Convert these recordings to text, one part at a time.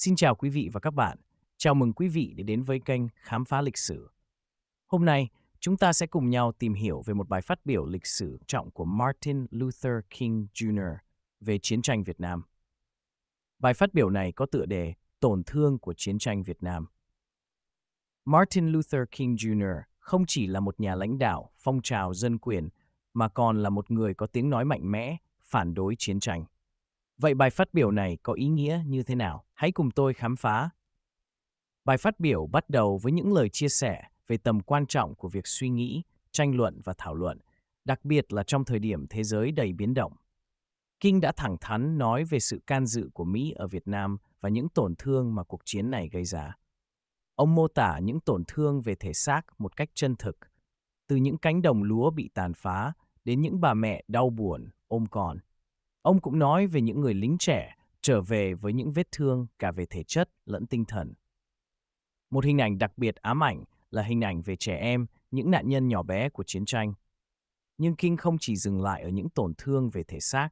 Xin chào quý vị và các bạn. Chào mừng quý vị để đến với kênh Khám phá lịch sử. Hôm nay, chúng ta sẽ cùng nhau tìm hiểu về một bài phát biểu lịch sử trọng của Martin Luther King Jr. về chiến tranh Việt Nam. Bài phát biểu này có tựa đề Tổn thương của chiến tranh Việt Nam. Martin Luther King Jr. không chỉ là một nhà lãnh đạo phong trào dân quyền mà còn là một người có tiếng nói mạnh mẽ phản đối chiến tranh. Vậy bài phát biểu này có ý nghĩa như thế nào? Hãy cùng tôi khám phá. Bài phát biểu bắt đầu với những lời chia sẻ về tầm quan trọng của việc suy nghĩ, tranh luận và thảo luận, đặc biệt là trong thời điểm thế giới đầy biến động. King đã thẳng thắn nói về sự can dự của Mỹ ở Việt Nam và những tổn thương mà cuộc chiến này gây ra. Ông mô tả những tổn thương về thể xác một cách chân thực, từ những cánh đồng lúa bị tàn phá đến những bà mẹ đau buồn, ôm con. Ông cũng nói về những người lính trẻ trở về với những vết thương cả về thể chất lẫn tinh thần. Một hình ảnh đặc biệt ám ảnh là hình ảnh về trẻ em, những nạn nhân nhỏ bé của chiến tranh. Nhưng King không chỉ dừng lại ở những tổn thương về thể xác.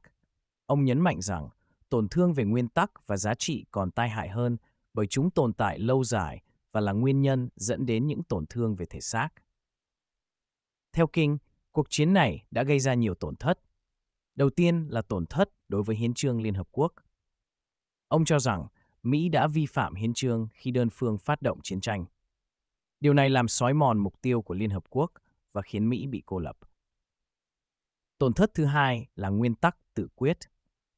Ông nhấn mạnh rằng tổn thương về nguyên tắc và giá trị còn tai hại hơn bởi chúng tồn tại lâu dài và là nguyên nhân dẫn đến những tổn thương về thể xác. Theo King, cuộc chiến này đã gây ra nhiều tổn thất, Đầu tiên là tổn thất đối với hiến trương Liên Hợp Quốc. Ông cho rằng Mỹ đã vi phạm hiến trương khi đơn phương phát động chiến tranh. Điều này làm xói mòn mục tiêu của Liên Hợp Quốc và khiến Mỹ bị cô lập. Tổn thất thứ hai là nguyên tắc tự quyết.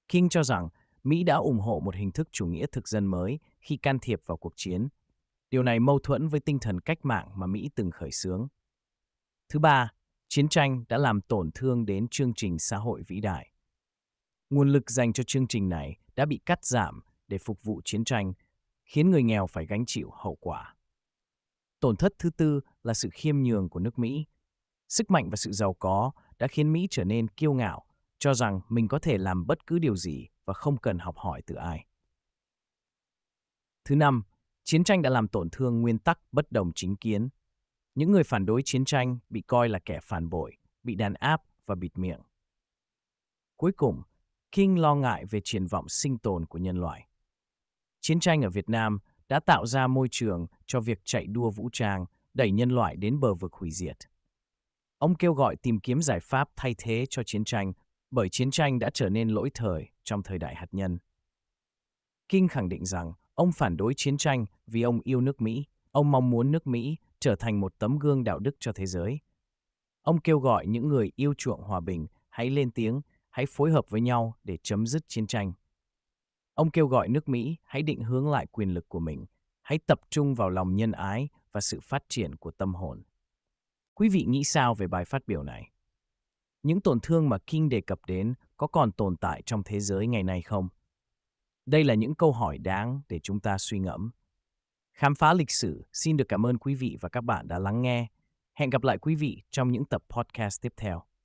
King cho rằng Mỹ đã ủng hộ một hình thức chủ nghĩa thực dân mới khi can thiệp vào cuộc chiến. Điều này mâu thuẫn với tinh thần cách mạng mà Mỹ từng khởi xướng. Thứ ba chiến tranh đã làm tổn thương đến chương trình xã hội vĩ đại. Nguồn lực dành cho chương trình này đã bị cắt giảm để phục vụ chiến tranh, khiến người nghèo phải gánh chịu hậu quả. Tổn thất thứ tư là sự khiêm nhường của nước Mỹ. Sức mạnh và sự giàu có đã khiến Mỹ trở nên kiêu ngạo, cho rằng mình có thể làm bất cứ điều gì và không cần học hỏi từ ai. Thứ năm, chiến tranh đã làm tổn thương nguyên tắc bất đồng chính kiến những người phản đối chiến tranh bị coi là kẻ phản bội, bị đàn áp và bịt miệng. Cuối cùng, King lo ngại về triển vọng sinh tồn của nhân loại. Chiến tranh ở Việt Nam đã tạo ra môi trường cho việc chạy đua vũ trang, đẩy nhân loại đến bờ vực hủy diệt. Ông kêu gọi tìm kiếm giải pháp thay thế cho chiến tranh, bởi chiến tranh đã trở nên lỗi thời trong thời đại hạt nhân. King khẳng định rằng ông phản đối chiến tranh vì ông yêu nước Mỹ, ông mong muốn nước Mỹ trở thành một tấm gương đạo đức cho thế giới. Ông kêu gọi những người yêu chuộng hòa bình hãy lên tiếng, hãy phối hợp với nhau để chấm dứt chiến tranh. Ông kêu gọi nước Mỹ hãy định hướng lại quyền lực của mình, hãy tập trung vào lòng nhân ái và sự phát triển của tâm hồn. Quý vị nghĩ sao về bài phát biểu này? Những tổn thương mà King đề cập đến có còn tồn tại trong thế giới ngày nay không? Đây là những câu hỏi đáng để chúng ta suy ngẫm khám phá lịch sử. Xin được cảm ơn quý vị và các bạn đã lắng nghe. Hẹn gặp lại quý vị trong những tập podcast tiếp theo.